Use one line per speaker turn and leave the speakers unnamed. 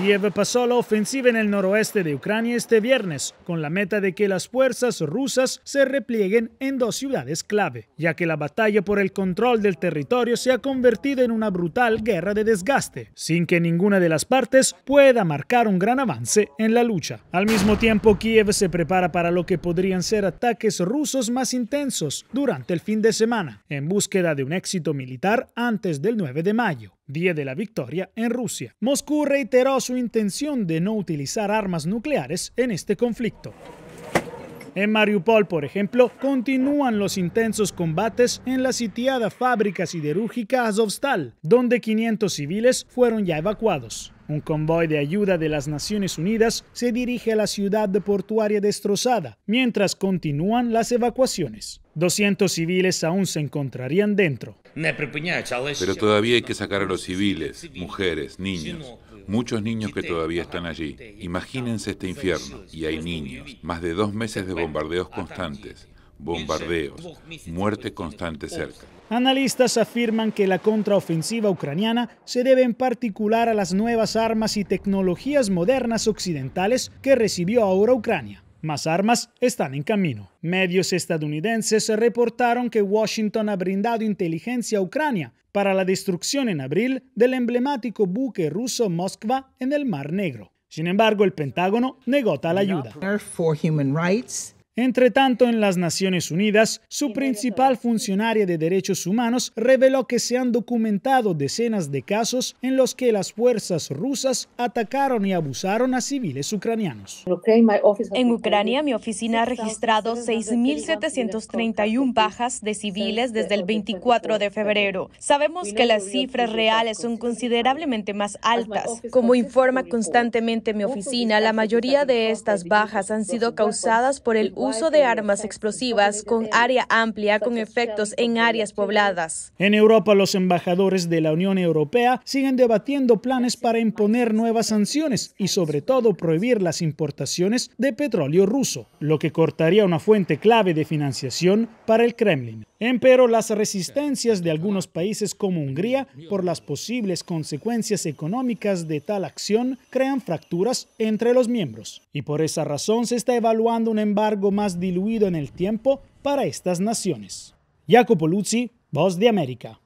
Kiev pasó la ofensiva en el noroeste de Ucrania este viernes, con la meta de que las fuerzas rusas se replieguen en dos ciudades clave, ya que la batalla por el control del territorio se ha convertido en una brutal guerra de desgaste, sin que ninguna de las partes pueda marcar un gran avance en la lucha. Al mismo tiempo, Kiev se prepara para lo que podrían ser ataques rusos más intensos durante el fin de semana, en búsqueda de un éxito militar antes del 9 de mayo día de la victoria en Rusia. Moscú reiteró su intención de no utilizar armas nucleares en este conflicto. En Mariupol, por ejemplo, continúan los intensos combates en la sitiada fábrica siderúrgica Azovstal, donde 500 civiles fueron ya evacuados. Un convoy de ayuda de las Naciones Unidas se dirige a la ciudad portuaria destrozada, mientras continúan las evacuaciones. 200 civiles aún se encontrarían dentro. Pero
todavía hay que sacar a los civiles, mujeres, niños, muchos niños que todavía están allí. Imagínense este infierno, y hay niños, más de dos meses de bombardeos constantes bombardeos, muerte constante cerca.
Analistas afirman que la contraofensiva ucraniana se debe en particular a las nuevas armas y tecnologías modernas occidentales que recibió ahora Ucrania. Más armas están en camino. Medios estadounidenses reportaron que Washington ha brindado inteligencia a Ucrania para la destrucción en abril del emblemático buque ruso Moskva en el Mar Negro. Sin embargo, el Pentágono negó tal ayuda. Entre tanto en las Naciones Unidas, su principal funcionaria de derechos humanos reveló que se han documentado decenas de casos en los que las fuerzas rusas atacaron y abusaron a civiles ucranianos.
En Ucrania, mi oficina ha registrado 6.731 bajas de civiles desde el 24 de febrero. Sabemos que las cifras reales son considerablemente más altas. Como informa constantemente mi oficina, la mayoría de estas bajas han sido causadas por el uso de armas explosivas con área amplia con efectos en áreas pobladas.
En Europa, los embajadores de la Unión Europea siguen debatiendo planes para imponer nuevas sanciones y sobre todo prohibir las importaciones de petróleo ruso, lo que cortaría una fuente clave de financiación para el Kremlin. Empero las resistencias de algunos países como Hungría por las posibles consecuencias económicas de tal acción crean fracturas entre los miembros y por esa razón se está evaluando un embargo más diluido en el tiempo para estas naciones. Jacopo Luzzi, Voz de América.